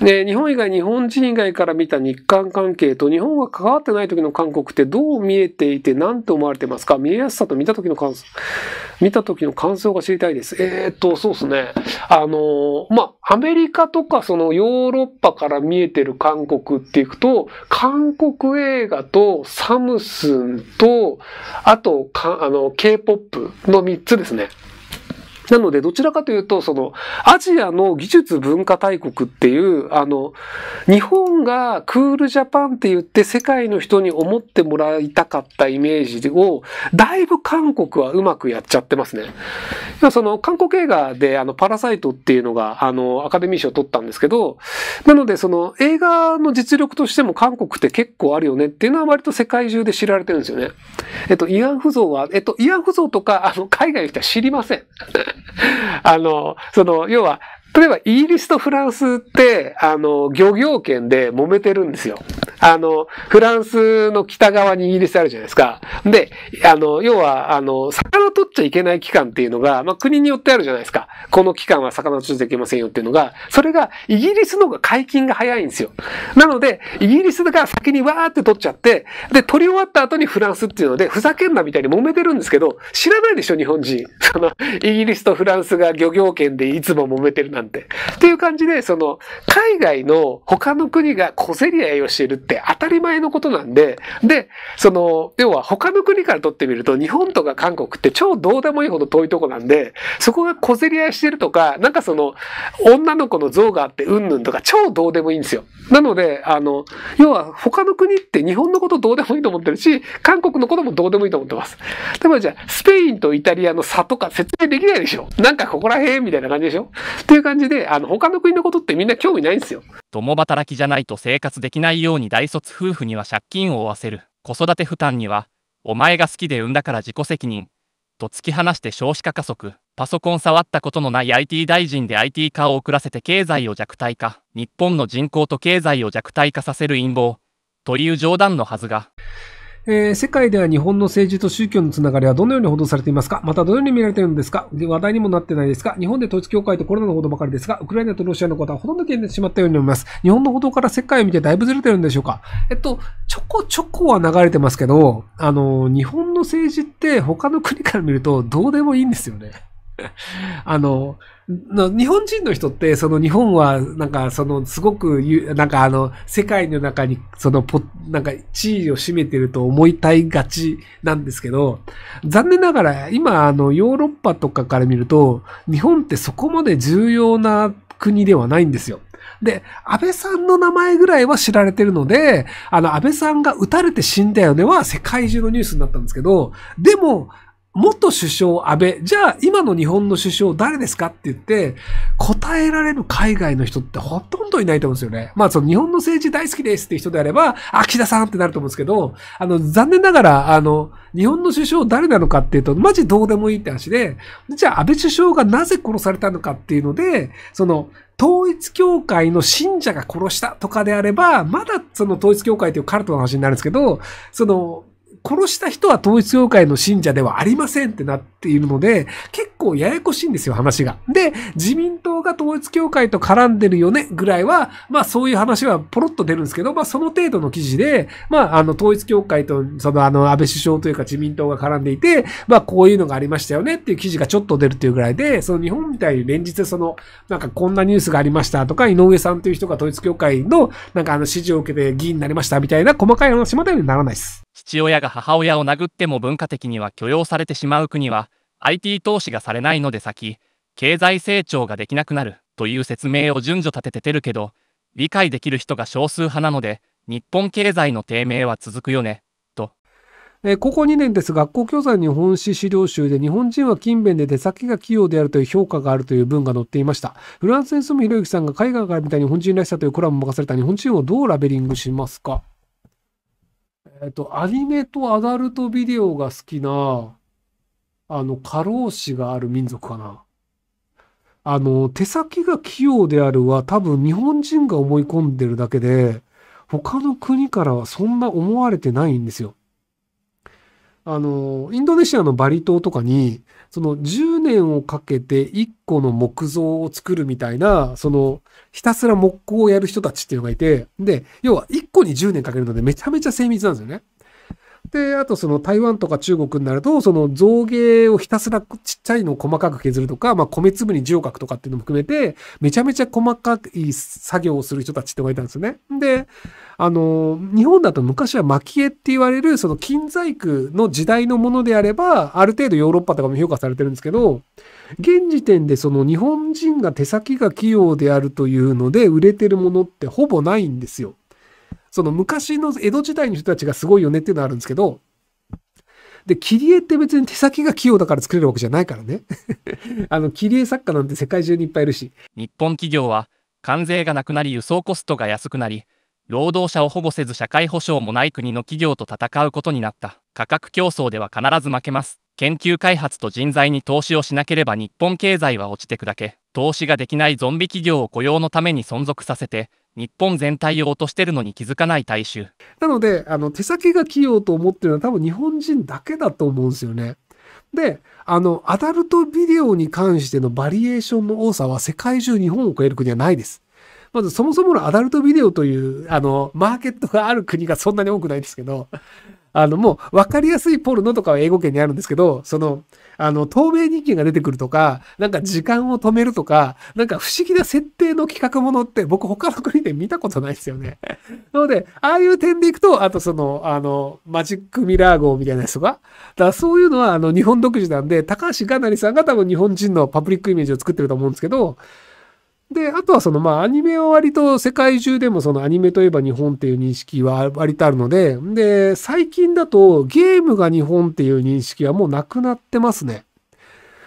で、日本以外、日本人以外から見た日韓関係と日本が関わってない時の韓国ってどう見えていて何と思われてますか見えやすさと見た時の感想、見た時の感想が知りたいです。えー、っと、そうですね。あの、まあ、アメリカとかそのヨーロッパから見えてる韓国っていくと、韓国映画とサムスンと、あとか、あの、K-POP の3つですね。なので、どちらかというと、その、アジアの技術文化大国っていう、あの、日本がクールジャパンって言って世界の人に思ってもらいたかったイメージを、だいぶ韓国はうまくやっちゃってますね。その、韓国映画で、あの、パラサイトっていうのが、あの、アカデミー賞を取ったんですけど、なので、その、映画の実力としても韓国って結構あるよねっていうのは割と世界中で知られてるんですよね。えっと、慰安婦像は、えっと、慰安婦像とか、あの、海外の人は知りません。あの、その、要は、例えばイギリスとフランスって、あの、漁業権で揉めてるんですよ。あの、フランスの北側にイギリスあるじゃないですか。で、あの、要は、あの、魚取っちゃいけない期間っていうのが、まあ、国によってあるじゃないですか。この期間は魚取っちゃいけませんよっていうのが、それがイギリスの方が解禁が早いんですよ。なので、イギリスが先にわーって取っちゃって、で、取り終わった後にフランスっていうので、ふざけんなみたいに揉めてるんですけど、知らないでしょ、日本人。その、イギリスとフランスが漁業権でいつも揉めてるなんて。っていう感じで、その、海外の他の国が小競り合いをしてるってって当たり前のことなんで、で、その、要は他の国から取ってみると、日本とか韓国って超どうでもいいほど遠いとこなんで、そこが小競り合いしてるとか、なんかその、女の子の像があってうんぬんとか超どうでもいいんですよ。なので、あの、要は他の国って日本のことどうでもいいと思ってるし、韓国のこともどうでもいいと思ってます。例えばじゃあ、スペインとイタリアの差とか説明できないでしょ。なんかここら辺みたいな感じでしょ。っていう感じで、あの、他の国のことってみんな興味ないんですよ。共働きじゃないと生活できないように大卒夫婦には借金を負わせる子育て負担にはお前が好きで産んだから自己責任と突き放して少子化加速パソコン触ったことのない IT 大臣で IT 化を遅らせて経済を弱体化日本の人口と経済を弱体化させる陰謀という冗談のはずがえー、世界では日本の政治と宗教のつながりはどのように報道されていますかまたどのように見られているんですかで話題にもなってないですか日本で統一教会とコロナの報道ばかりですが、ウクライナとロシアのことはほとんど消えてしまったように思います。日本の報道から世界を見てだいぶずれてるんでしょうかえっと、ちょこちょこは流れてますけど、あの、日本の政治って他の国から見るとどうでもいいんですよね。あの、日本人の人って、その日本は、なんか、その、すごく、なんかあの、世界の中に、その、ポなんか、地位を占めてると思いたいがちなんですけど、残念ながら、今、あの、ヨーロッパとかから見ると、日本ってそこまで重要な国ではないんですよ。で、安倍さんの名前ぐらいは知られてるので、あの、安倍さんが撃たれて死んだよねは世界中のニュースになったんですけど、でも、元首相安倍、じゃあ今の日本の首相誰ですかって言って、答えられる海外の人ってほとんどいないと思うんですよね。まあその日本の政治大好きですっていう人であれば、あ、岸田さんってなると思うんですけど、あの、残念ながら、あの、日本の首相誰なのかっていうと、マジどうでもいいって話で、じゃあ安倍首相がなぜ殺されたのかっていうので、その、統一教会の信者が殺したとかであれば、まだその統一教会というカルトの話になるんですけど、その、殺した人は統一教会の信者ではありませんってなっているので、結構ややこしいんですよ、話が。で、自民党が統一教会と絡んでるよね、ぐらいは、まあそういう話はポロッと出るんですけど、まあその程度の記事で、まああの統一教会と、そのあの安倍首相というか自民党が絡んでいて、まあこういうのがありましたよねっていう記事がちょっと出るっていうぐらいで、その日本みたいに連日その、なんかこんなニュースがありましたとか、井上さんという人が統一教会の、なんかあの指示を受けて議員になりましたみたいな細かい話までにならないです。父親が母親を殴っても文化的には許容されてしまう国は、IT 投資がされないので先、経済成長ができなくなるという説明を順序立てて出るけど、理解できる人が少数派なので、日本経済の低迷は続くよね、と。えここ2年です。学校教材日本史資料集で日本人は勤勉で出先が器用であるという評価があるという文が載っていました。フランスに住むひろゆきさんが海外から見た日本人らしさというコラムを任された日本人をどうラベリングしますかえっ、ー、と、アニメとアダルトビデオが好きな、あの、過労死がある民族かな。あの、手先が器用であるは多分日本人が思い込んでるだけで、他の国からはそんな思われてないんですよ。あの、インドネシアのバリ島とかに、その10年をかけて1個の木造を作るみたいな、その、ひたすら木工をやる人たちっていうのがいて、で、要は1個に10年かけるのでめちゃめちゃ精密なんですよね。で、あとその台湾とか中国になると、その造形をひたすらちっちゃいのを細かく削るとか、まあ米粒に字を書くとかっていうのも含めて、めちゃめちゃ細かい作業をする人たちってのがいたんですよね。で、あの、日本だと昔は蒔絵って言われる、その金細工の時代のものであれば、ある程度ヨーロッパとかも評価されてるんですけど、現時点でその日本人が手先が器用であるというので売れてるものってほぼないんですよ。その昔の江戸時代の人たちがすごいよねっていうのはあるんですけど、で、切り絵って別に手先が器用だから作れるわけじゃないからね。あの、切り絵作家なんて世界中にいっぱいいるし。日本企業は関税がなくなり輸送コストが安くなり、労働者を保護せず社会保障もない国の企業と戦うことになった。価格競争では必ず負けます。研究開発と人材に投資をしなければ日本経済は落ちてくだけ。投資ができないゾンビ企業を雇用のために存続させて、日本全体を落としてるのに気づかない大衆。なので、あの、手先が器用と思ってるのは多分日本人だけだと思うんですよね。で、あの、アダルトビデオに関してのバリエーションの多さは世界中日本を超える国はないです。まずそもそものアダルトビデオという、あの、マーケットがある国がそんなに多くないですけど、あの、もう、わかりやすいポルノとかは英語圏にあるんですけど、その、あの、透明人間が出てくるとか、なんか時間を止めるとか、なんか不思議な設定の企画ものって僕他の国で見たことないですよね。なので、ああいう点でいくと、あとその、あの、マジックミラー号みたいなやつとか、だそういうのはあの、日本独自なんで、高橋がなりさんが多分日本人のパブリックイメージを作ってると思うんですけど、で、あとはそのまあアニメは割と世界中でもそのアニメといえば日本っていう認識は割とあるので、で、最近だとゲームが日本っていう認識はもうなくなってますね。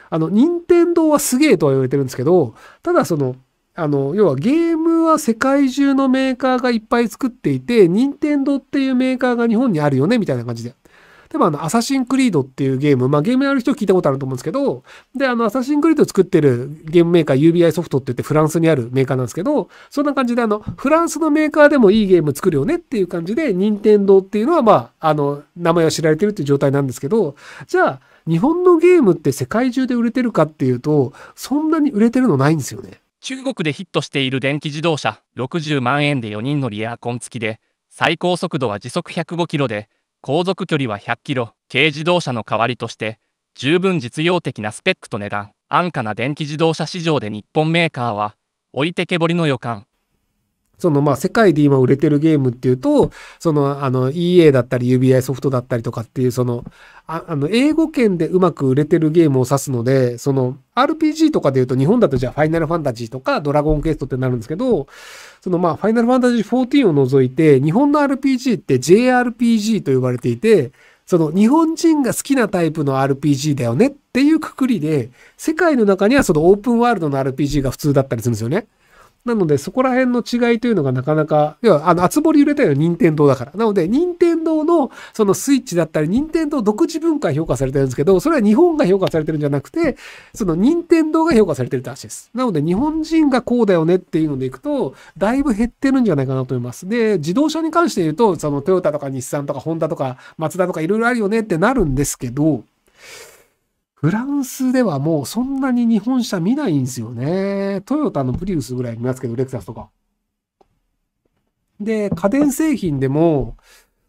あの、任天堂はすげえとは言われてるんですけど、ただその、あの、要はゲームは世界中のメーカーがいっぱい作っていて、任天堂っていうメーカーが日本にあるよねみたいな感じで。でもあの、アサシンクリードっていうゲーム、まあゲームやる人聞いたことあると思うんですけど、で、あの、アサシンクリード作ってるゲームメーカー UBI ソフトって言ってフランスにあるメーカーなんですけど、そんな感じであの、フランスのメーカーでもいいゲーム作るよねっていう感じで、任天堂っていうのはまあ、あの、名前は知られてるっていう状態なんですけど、じゃあ、日本のゲームって世界中で売れてるかっていうと、そんなに売れてるのないんですよね。中国でヒットしている電気自動車60万円で4人乗りエアコン付きで最高速度は時速105キロで航続距離は100キロ、軽自動車の代わりとして、十分実用的なスペックと値段、安価な電気自動車市場で日本メーカーは、置いてけぼりの予感。そのまあ世界で今売れてるゲームっていうと、そのあの EA だったり UBI ソフトだったりとかっていうその、ああの英語圏でうまく売れてるゲームを指すので、その RPG とかで言うと日本だとじゃあファイナルファンタジーとかドラゴンクエストってなるんですけど、そのまあファイナルファンタジー14を除いて日本の RPG って JRPG と呼ばれていて、その日本人が好きなタイプの RPG だよねっていうくくりで、世界の中にはそのオープンワールドの RPG が普通だったりするんですよね。なので、そこら辺の違いというのがなかなか、要は、あの、厚堀揺れたような任天堂だから。なので、任天堂の、そのスイッチだったり、任天堂独自文化評価されてるんですけど、それは日本が評価されてるんじゃなくて、その任天堂が評価されてるって話です。なので、日本人がこうだよねっていうのでいくと、だいぶ減ってるんじゃないかなと思います。で、自動車に関して言うと、そのトヨタとか日産とかホンダとかマツダとかいろいろあるよねってなるんですけど、フランスではもうそんなに日本車見ないんですよね。トヨタのプリウスぐらい見ますけど、レクサスとか。で、家電製品でも、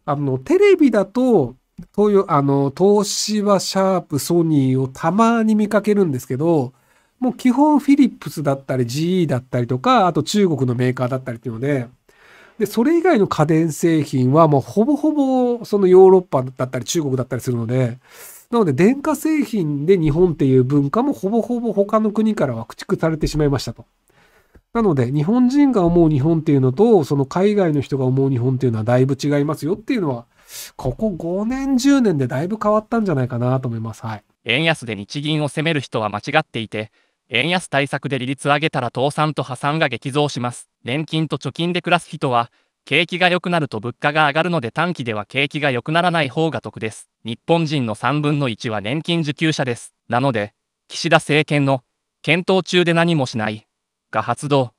あの、テレビだと、東洋、あの、東芝、シャープ、ソニーをたまに見かけるんですけど、もう基本フィリップスだったり GE だったりとか、あと中国のメーカーだったりっていうので、で、それ以外の家電製品はもうほぼほぼそのヨーロッパだったり中国だったりするので、なので、電化製品で日本っていう文化もほぼほぼ他の国からは駆逐されてしまいましたと。なので、日本人が思う日本っていうのと、その海外の人が思う日本っていうのはだいぶ違いますよっていうのは、ここ5年、10年でだいぶ変わったんじゃないかなと思います。はい。円安で日銀を責める人は間違っていて、円安対策で利率上げたら倒産と破産が激増します。年金と貯金で暮らす人は、景気が良くなると物価が上がるので短期では景気が良くならない方が得です。日本人の3分の1は年金受給者です。なので、岸田政権の検討中で何もしないが発動。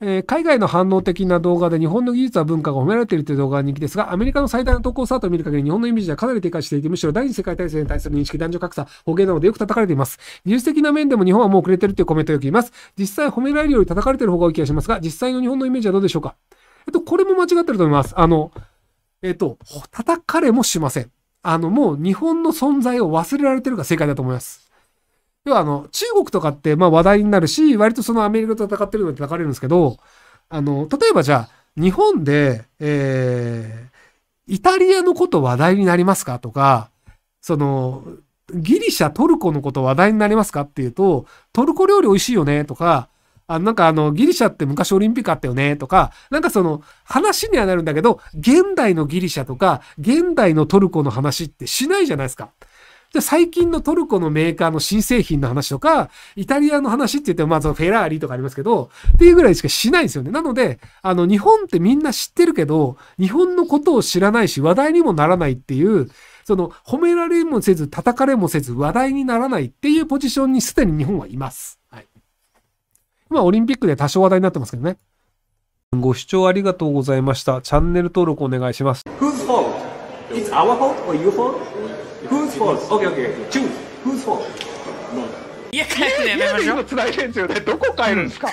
えー、海外の反応的な動画で日本の技術は文化が褒められているという動画が人気ですが、アメリカの最大の投稿サートを見る限り日本のイメージはかなり低下していて、むしろ第二次世界大戦に対する認識、男女格差、保険などでよく叩かれています。技術的な面でも日本はもう遅れてるというコメントをよく言います。実際褒められるより叩かれている方が多い気がしますが、実際の日本のイメージはどうでしょうかっと、これも間違ってると思います。あの、えっと、叩かれもしません。あの、もう日本の存在を忘れられてるが正解だと思います。要は、あの、中国とかって、まあ話題になるし、割とそのアメリカと戦ってるのて叩かれるんですけど、あの、例えばじゃあ、日本で、えー、イタリアのこと話題になりますかとか、その、ギリシャ、トルコのこと話題になりますかっていうと、トルコ料理美味しいよねとか、あなんかあの、ギリシャって昔オリンピックあったよねとか、なんかその、話にはなるんだけど、現代のギリシャとか、現代のトルコの話ってしないじゃないですか。最近のトルコのメーカーの新製品の話とか、イタリアの話って言っても、まずフェラーリとかありますけど、っていうぐらいしかしないんですよね。なので、あの、日本ってみんな知ってるけど、日本のことを知らないし、話題にもならないっていう、その、褒められもせず、叩かれもせず、話題にならないっていうポジションにすでに日本はいます。はい。まあ、オリンピックで多少話題になってますけどね。ご視聴ありがとうございました。チャンネル登録お願いします。Whose fault? It's our fault or your fault? Whose fault? Okay, okay, okay. Choose. Whose fault? いや、帰ってね、めましょう。今 繋いでるんですよね。どこ帰るんですか、